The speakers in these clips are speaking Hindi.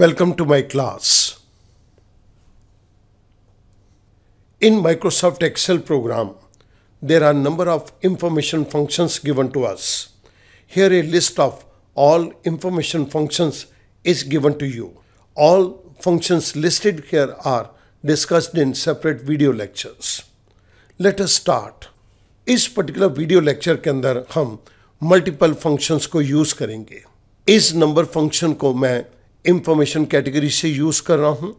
Welcome to my class. In Microsoft Excel program, there are number of information functions given to us. Here a list of all information functions is given to you. All functions listed here are discussed in separate video lectures. Let us start. इस पर्टिकुलर वीडियो लेक्चर के अंदर हम multiple functions को use करेंगे इस number function को मैं इंफॉर्मेशन कैटेगरी से यूज़ कर रहा हूँ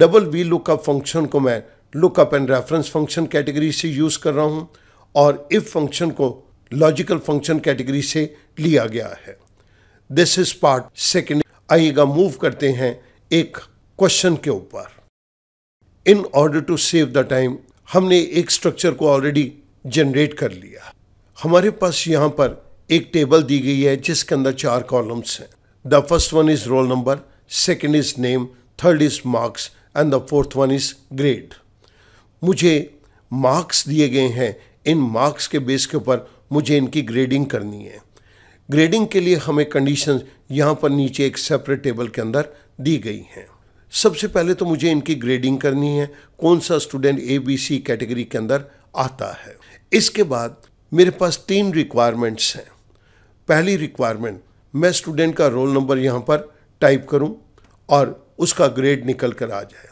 डबल वी लुकअप फंक्शन को मैं lookup and reference function category से यूज़ कर रहा हूँ और इफ़ फंक्शन को लॉजिकल फंक्शन कैटेगरी से लिया गया है दिस इज पार्ट सेकेंड आइएगा मूव करते हैं एक क्वेश्चन के ऊपर in order to save the time हमने एक स्ट्रक्चर को ऑलरेडी जनरेट कर लिया हमारे पास यहाँ पर एक टेबल दी गई है जिसके अंदर चार कॉलम्स हैं The first one is roll number, second is name, third is marks and the fourth one is grade मुझे मार्क्स दिए गए हैं इन मार्क्स के बेस के ऊपर मुझे इनकी ग्रेडिंग करनी है ग्रेडिंग के लिए हमें कंडीशन यहाँ पर नीचे एक सेपरेट टेबल के अंदर दी गई हैं सबसे पहले तो मुझे इनकी ग्रेडिंग करनी है कौन सा student A B C category के अंदर आता है इसके बाद मेरे पास तीन रिक्वायरमेंट्स हैं पहली रिक्वायरमेंट मैं स्टूडेंट का रोल नंबर यहाँ पर टाइप करूँ और उसका ग्रेड निकल कर आ जाए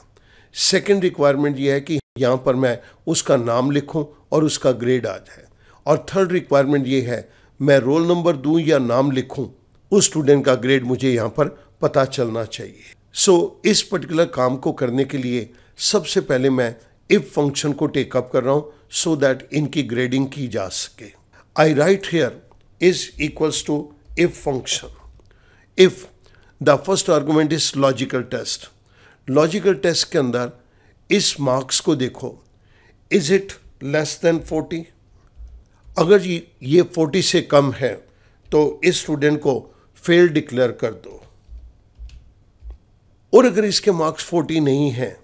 सेकेंड रिक्वायरमेंट यह है कि यहाँ पर मैं उसका नाम लिखूँ और उसका ग्रेड आ जाए और थर्ड रिक्वायरमेंट ये है मैं रोल नंबर दूँ या नाम लिखूँ उस स्टूडेंट का ग्रेड मुझे यहाँ पर पता चलना चाहिए सो so, इस पर्टिकुलर काम को करने के लिए सबसे पहले मैं इफ फंक्शन को टेकअप कर रहा हूँ सो दैट इनकी ग्रेडिंग की जा सके I write here is equals to if function. If the first argument is logical test logical test के अंदर इस मार्क्स को देखो is it less than forty अगर ये फोर्टी से कम है तो इस स्टूडेंट को फेल डिक्लेयर कर दो और अगर इसके मार्क्स फोर्टी नहीं हैं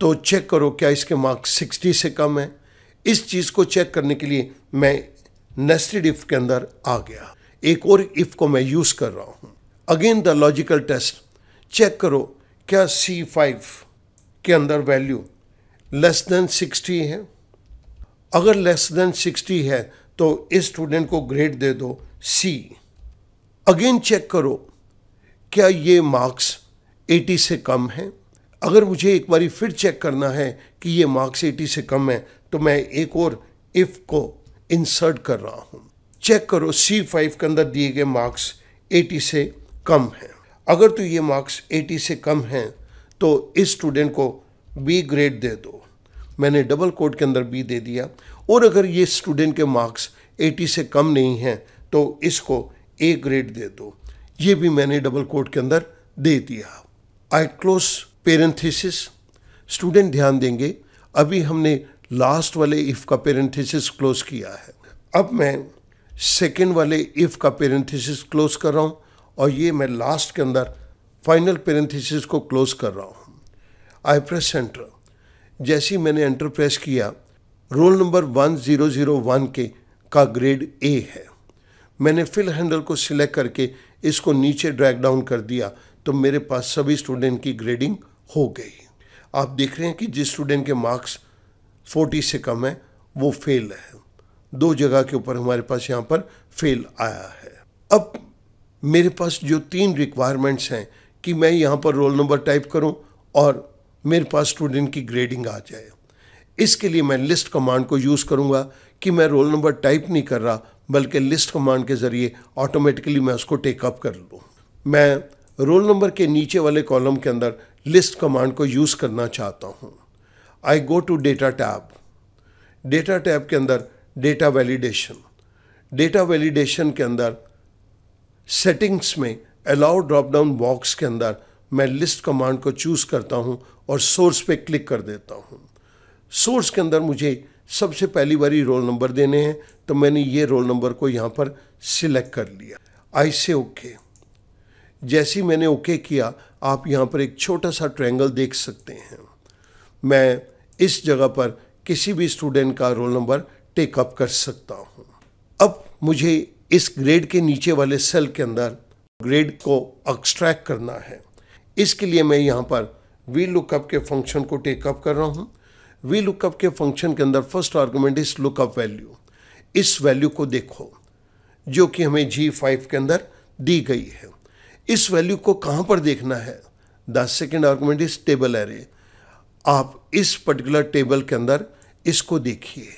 तो चेक करो क्या इसके मार्क्स सिक्सटी से कम है इस चीज़ को चेक करने के लिए मैं नेस्टेड इफ के अंदर आ गया एक और इफ़ को मैं यूज़ कर रहा हूँ again the logical test check करो क्या सी फाइव के अंदर वैल्यू लेस देन सिक्सटी है अगर लेस देन सिक्सटी है तो इस स्टूडेंट को ग्रेड दे दो सी अगेन चेक करो क्या ये मार्क्स एटी से कम है अगर मुझे एक बार फिर चेक करना है कि ये मार्क्स एटी से कम है तो मैं एक और इफ़ को इंसर्ट कर रहा हूँ चेक करो सी फाइव के अंदर दिए गए मार्क्स 80 से कम हैं अगर तो ये मार्क्स 80 से कम हैं तो इस स्टूडेंट को बी ग्रेड दे दो मैंने डबल कोड के अंदर बी दे दिया और अगर ये स्टूडेंट के मार्क्स 80 से कम नहीं हैं तो इसको ए ग्रेड दे दो ये भी मैंने डबल कोड के अंदर दे दिया आई क्लोज पेरेंथिसिस स्टूडेंट ध्यान देंगे अभी हमने लास्ट वाले इफ़ का पेरेंथिसिस क्लोज किया है अब मैं सेकेंड वाले इफ़ का पेरेंथिस क्लोज कर रहा हूँ और ये मैं लास्ट के अंदर फाइनल पेरेंथिस को क्लोज कर रहा हूँ आई प्रेस एंटर जैसे ही मैंने एंटर प्रेस किया roll number one zero zero one के का ग्रेड ए है मैंने फिल हैंडल को सिलेक्ट करके इसको नीचे ड्रैग डाउन कर दिया तो मेरे पास सभी स्टूडेंट की ग्रेडिंग हो गई आप देख रहे हैं कि जिस स्टूडेंट के मार्क्स 40 से कम है वो फेल है दो जगह के ऊपर हमारे पास यहाँ पर फेल आया है अब मेरे पास जो तीन रिक्वायरमेंट्स हैं कि मैं यहाँ पर रोल नंबर टाइप करूँ और मेरे पास स्टूडेंट की ग्रेडिंग आ जाए इसके लिए मैं लिस्ट कमांड को यूज़ करूँगा कि मैं रोल नंबर टाइप नहीं कर रहा बल्कि लिस्ट कमांड के ज़रिए ऑटोमेटिकली मैं उसको टेकअप कर लूँ मैं रोल नंबर के नीचे वाले कॉलम के अंदर लिस्ट कमांड को यूज़ करना चाहता हूँ I go to data tab data tab के अंदर डेटा वैलिडेशन डेटा वैलिडेशन के अंदर सेटिंग्स में अलाउ ड्रॉप डाउन बॉक्स के अंदर मैं लिस्ट कमांड को चूज़ करता हूँ और सोर्स पे क्लिक कर देता हूँ सोर्स के अंदर मुझे सबसे पहली बारी रोल नंबर देने हैं तो मैंने ये रोल नंबर को यहाँ पर सिलेक्ट कर लिया आई से ओके जैसे ही मैंने ओके okay किया आप यहाँ पर एक छोटा सा ट्रैंगल देख सकते हैं मैं इस जगह पर किसी भी स्टूडेंट का रोल नंबर टेकअप कर सकता हूँ अब मुझे इस ग्रेड के नीचे वाले सेल के अंदर ग्रेड को एक्सट्रैक्ट करना है इसके लिए मैं यहाँ पर वी लुकअप के फंक्शन को टेकअप कर रहा हूँ वी लुकअप के फंक्शन के अंदर first argument is lookup value इस वैल्यू को देखो जो कि हमें जी फाइव के अंदर दी गई है इस वैल्यू को कहाँ पर देखना है the second argument is table array आप इस पर्टिकुलर टेबल के अंदर इसको देखिए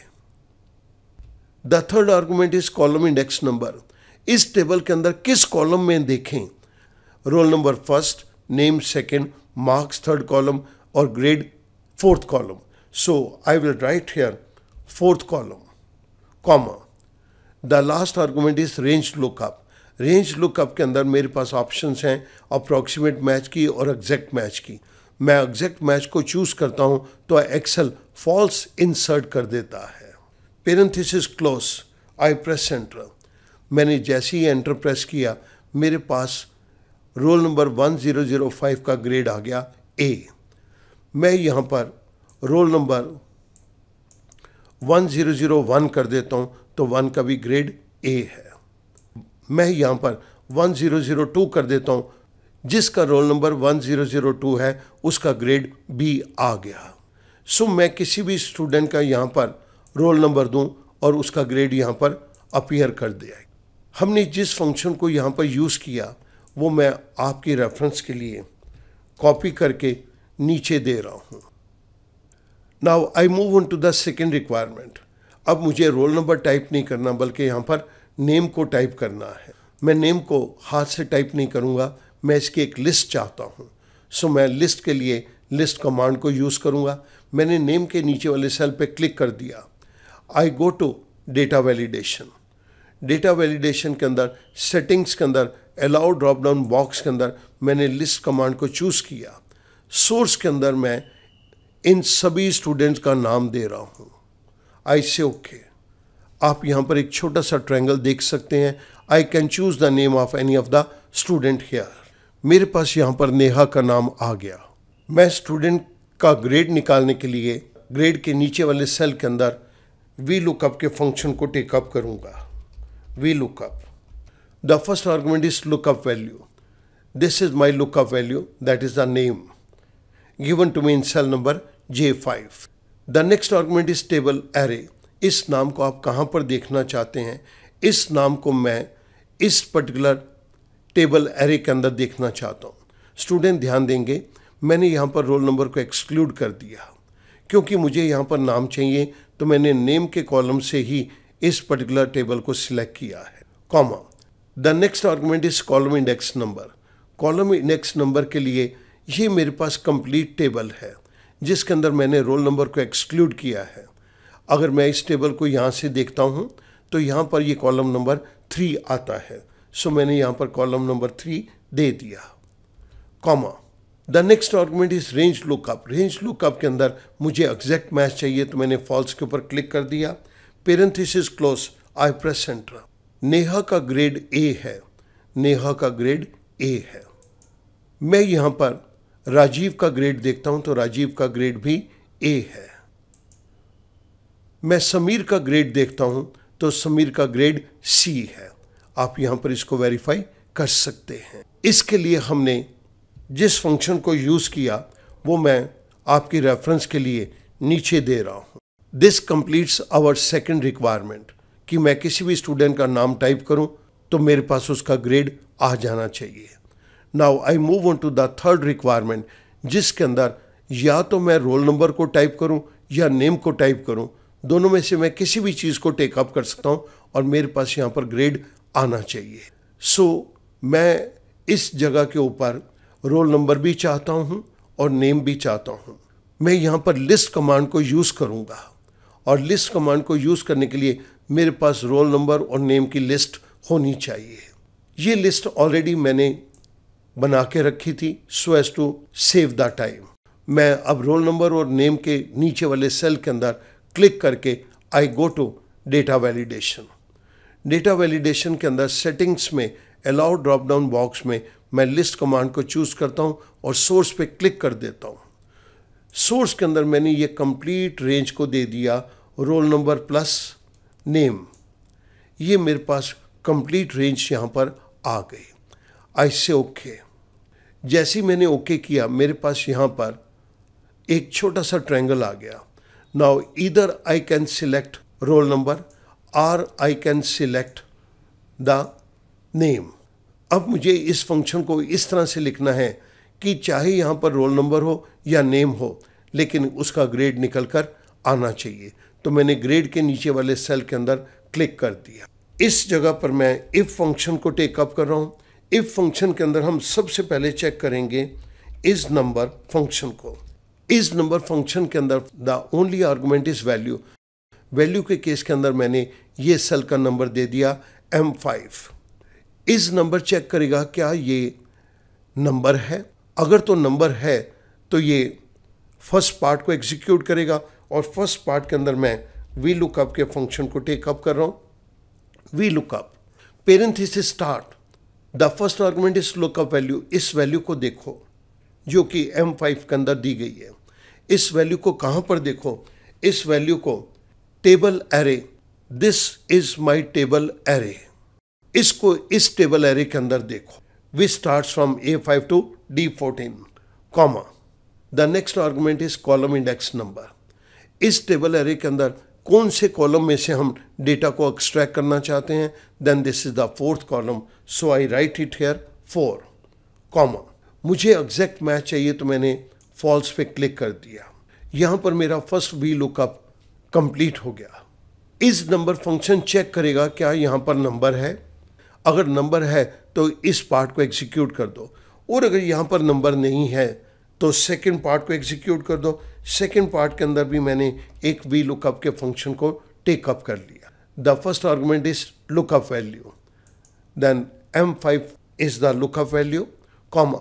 the third argument is column index number इस टेबल के अंदर किस कॉलम में देखें roll number first name second marks third column और grade fourth column so I will write here fourth column comma the last argument is range lookup range lookup के अंदर मेरे पास ऑप्शंस हैं अप्रॉक्सीमेट मैच की और एग्जैक्ट मैच की मैं एग्जैक्ट मैच को चूज़ करता हूं तो एक्सेल फॉल्स इंसर्ट कर देता है parenthesis close I press enter मैंने जैसे ही एंटर प्रेस किया मेरे पास रोल नंबर 1005 का ग्रेड आ गया ए मैं यहाँ पर रोल नंबर 1001 कर देता हूँ तो वन का भी ग्रेड ए है मैं यहाँ पर 1002 कर देता हूँ जिसका रोल नंबर 1002 है उसका ग्रेड बी आ गया सो मैं किसी भी स्टूडेंट का यहाँ पर रोल नंबर दूँ और उसका ग्रेड यहाँ पर अपीयर कर दिया हमने जिस फंक्शन को यहाँ पर यूज़ किया वो मैं आपकी रेफरेंस के लिए कॉपी करके नीचे दे रहा हूँ now I move on to the second requirement अब मुझे रोल नंबर टाइप नहीं करना बल्कि यहाँ पर नेम को टाइप करना है मैं नेम को हाथ से टाइप नहीं करूँगा मैं इसकी एक लिस्ट चाहता हूँ सो मैं लिस्ट के लिए लिस्ट कमांड को यूज़ करूँगा मैंने नेम के नीचे वाले सेल पे क्लिक कर दिया I go to data validation data validation के अंदर सेटिंग्स के अंदर अलाउ ड्रॉप डाउन बॉक्स के अंदर मैंने लिस्ट कमांड को चूज़ किया सोर्स के अंदर मैं इन सभी स्टूडेंट्स का नाम दे रहा हूँ आई से ओके आप यहाँ पर एक छोटा सा ट्रायंगल देख सकते हैं I can choose the name of any of the student here मेरे पास यहाँ पर नेहा का नाम आ गया मैं स्टूडेंट का ग्रेड निकालने के लिए ग्रेड के नीचे वाले सेल के अंदर वी लुकअप के फंक्शन को टेकअप करूंगा V lookup the first argument is lookup value this is my lookup value that is the name given to me in cell number J five the next argument is table array इस नाम को आप कहाँ पर देखना चाहते हैं इस नाम को मैं इस पर्टिकुलर टेबल एरे के अंदर देखना चाहता हूँ स्टूडेंट ध्यान देंगे मैंने यहाँ पर रोल नंबर को एक्सक्लूड कर दिया क्योंकि मुझे यहाँ पर नाम चाहिए तो मैंने नेम के कॉलम से ही इस पर्टिकुलर टेबल को सिलेक्ट किया है comma the next argument is column index number column index number के लिए ये मेरे पास कंप्लीट टेबल है जिसके अंदर मैंने रोल नंबर को एक्सक्लूड किया है अगर मैं इस टेबल को यहाँ से देखता हूँ तो यहाँ पर ये कॉलम नंबर थ्री आता है सो मैंने यहाँ पर कॉलम नंबर थ्री दे दिया comma the next argument is range lookup range lookup के अंदर मुझे एग्जैक्ट मैच चाहिए तो मैंने फॉल्स के ऊपर क्लिक कर दिया parenthesis close I press enter Neha का ग्रेड ए है नेहा का ग्रेड ए है मैं यहां पर राजीव का ग्रेड देखता हूं तो राजीव का ग्रेड भी ए है मैं समीर का ग्रेड देखता हूं तो समीर का ग्रेड सी है आप यहां पर इसको वेरीफाई कर सकते हैं इसके लिए हमने जिस फंक्शन को यूज़ किया वो मैं आपकी रेफरेंस के लिए नीचे दे रहा हूँ this completes our second requirement कि मैं किसी भी स्टूडेंट का नाम टाइप करूँ तो मेरे पास उसका ग्रेड आ जाना चाहिए now I move on to the third requirement जिसके अंदर या तो मैं रोल नंबर को टाइप करूँ या नेम को टाइप करूँ दोनों में से मैं किसी भी चीज़ को टेकअप कर सकता हूँ और मेरे पास यहाँ पर ग्रेड आना चाहिए सो so, मैं इस जगह के ऊपर रोल नंबर भी चाहता हूँ और नेम भी चाहता हूँ मैं यहाँ पर लिस्ट कमांड को यूज़ करूँगा और लिस्ट कमांड को यूज़ करने के लिए मेरे पास रोल नंबर और नेम की लिस्ट होनी चाहिए ये लिस्ट ऑलरेडी मैंने बना के रखी थी so as to save the time मैं अब रोल नंबर और नेम के नीचे वाले सेल के अंदर क्लिक करके I go to data validation data validation के अंदर सेटिंग्स में अलाउ ड्रॉप डाउन बॉक्स में मैं लिस्ट कमांड को चूज़ करता हूँ और सोर्स पे क्लिक कर देता हूँ सोर्स के अंदर मैंने ये कंप्लीट रेंज को दे दिया रोल नंबर प्लस नेम ये मेरे पास कंप्लीट रेंज यहाँ पर आ गई आई से ओके जैसे ही मैंने ओके किया मेरे पास यहाँ पर एक छोटा सा ट्रायंगल आ गया नाउ इधर I can select roll number or I can select the name अब मुझे इस फंक्शन को इस तरह से लिखना है कि चाहे यहाँ पर रोल नंबर हो या नेम हो लेकिन उसका ग्रेड निकल कर आना चाहिए तो मैंने ग्रेड के नीचे वाले सेल के अंदर क्लिक कर दिया इस जगह पर मैं इफ़ फंक्शन को टेकअप कर रहा हूँ इफ़ फंक्शन के अंदर हम सबसे पहले चेक करेंगे इस नंबर फंक्शन को इस नंबर फंक्शन के अंदर the only argument is value value के केस के अंदर मैंने ये सेल का नंबर दे दिया एम फाइव इस नंबर चेक करेगा क्या ये नंबर है अगर तो नंबर है तो ये फर्स्ट पार्ट को एग्जीक्यूट करेगा और फर्स्ट पार्ट के अंदर मैं वी लुकअप के फंक्शन को टेक अप कर रहा हूँ V lookup parenthesis start the first argument is lookup value इस वैल्यू को देखो जो कि एम फाइव के अंदर दी गई है इस वैल्यू को कहाँ पर देखो इस वैल्यू को table array this is my table array इसको इस टेबल एरे के अंदर देखो which start from A five to D fourteen comma the next argument is column index number इस टेबल एरे के अंदर कौन से कॉलम में से हम डेटा को एक्सट्रैक्ट करना चाहते हैं then this is the fourth column so I write it here four comma मुझे एग्जैक्ट मैच चाहिए तो मैंने फॉल्स पे क्लिक कर दिया यहाँ पर मेरा फर्स्ट वी लुकअप कंप्लीट हो गया इस नंबर फंक्शन चेक करेगा क्या यहाँ पर नंबर है अगर नंबर है तो इस पार्ट को एग्जीक्यूट कर दो और अगर यहाँ पर नंबर नहीं है तो सेकंड पार्ट को एग्जीक्यूट कर दो सेकंड पार्ट के अंदर भी मैंने एक वी लुकअप के फंक्शन को टेकअप कर लिया the first argument is lookup value then M five is the lookup value comma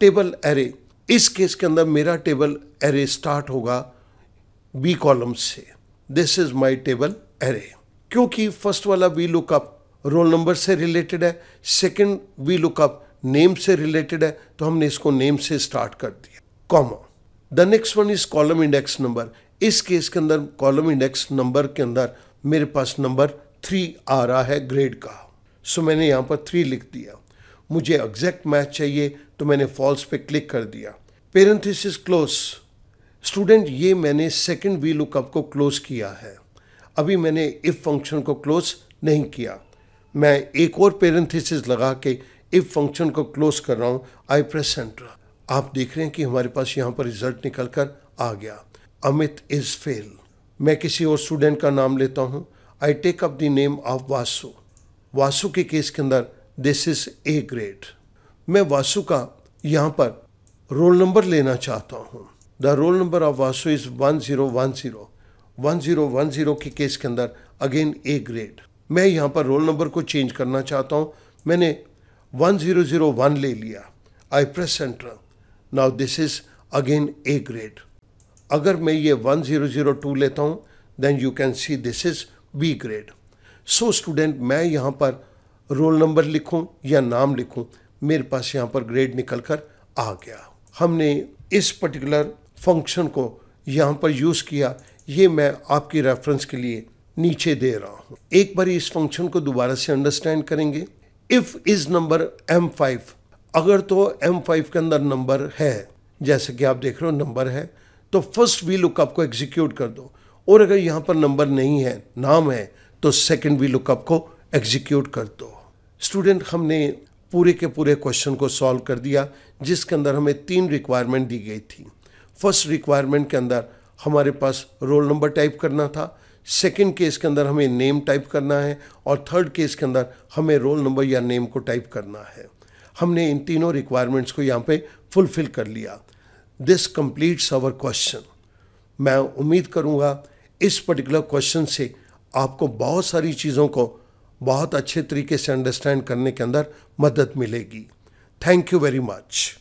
table array इस केस के अंदर मेरा टेबल एरे स्टार्ट होगा बी कॉलम से this is my table array क्योंकि फर्स्ट वाला वी लुकअप रोल नंबर से रिलेटेड है सेकंड वी लुकअप नेम से रिलेटेड है तो हमने इसको नेम से स्टार्ट कर दिया comma the next one is column index number इस केस के अंदर कॉलम इंडेक्स नंबर के अंदर मेरे पास नंबर थ्री आ रहा है ग्रेड का सो so, मैंने यहाँ पर थ्री लिख दिया मुझे एग्जैक्ट मैच चाहिए तो मैंने फॉल्स पे क्लिक कर दिया पेरेंथिस इज क्लोज स्टूडेंट ये मैंने सेकेंड वी लुकअप को क्लोज किया है अभी मैंने इफ फंक्शन को क्लोज नहीं किया मैं एक और पेरेंथिस लगा के इफ फंक्शन को क्लोज कर रहा हूँ आई प्रेस सेंटर आप देख रहे हैं कि हमारे पास यहाँ पर रिजल्ट निकल कर आ गया अमित इज फेल मैं किसी और स्टूडेंट का नाम लेता हूँ I take up the name of Vasu Vasu के केस के अंदर दिस इज ए ग्रेड मैं वासु का यहाँ पर रोल नंबर लेना चाहता हूँ the roll number of Vasu is one zero one zero one zero one zero के केस के अंदर अगेन ए ग्रेड मैं यहाँ पर रोल नंबर को चेंज करना चाहता हूँ मैंने 1001 ले लिया I press enter now this is again A grade अगर मैं ये 1002 लेता हूँ then you can see this is B grade so student मैं यहाँ पर रोल नंबर लिखूँ या नाम लिखूँ मेरे पास यहाँ पर ग्रेड निकल कर आ गया हमने इस पर्टिकुलर फंक्शन को यहाँ पर यूज़ किया ये मैं आपकी रेफरेंस के लिए नीचे दे रहा हूँ एक बार इस फंक्शन को दोबारा से अंडरस्टैंड करेंगे if is number M five अगर तो एम फाइव के अंदर नंबर है जैसे कि आप देख रहे हो नंबर है तो फर्स्ट वी लुकअप को एग्जीक्यूट कर दो और अगर यहाँ पर नंबर नहीं है नाम है तो सेकेंड वी लुकअप को एग्जीक्यूट कर दो स्टूडेंट हमने पूरे के पूरे क्वेश्चन को सॉल्व कर दिया जिसके अंदर हमें तीन रिक्वायरमेंट दी गई थी फर्स्ट रिक्वायरमेंट के अंदर हमारे पास रोल नंबर टाइप करना था सेकेंड केस के अंदर हमें नेम टाइप करना है और थर्ड केस के अंदर हमें रोल नंबर या नेम को टाइप करना है हमने इन तीनों रिक्वायरमेंट्स को यहाँ पे फुलफिल कर लिया दिस कंप्लीट्स आवर क्वेश्चन मैं उम्मीद करूँगा इस पर्टिकुलर क्वेश्चन से आपको बहुत सारी चीज़ों को बहुत अच्छे तरीके से अंडरस्टैंड करने के अंदर मदद मिलेगी थैंक यू वेरी मच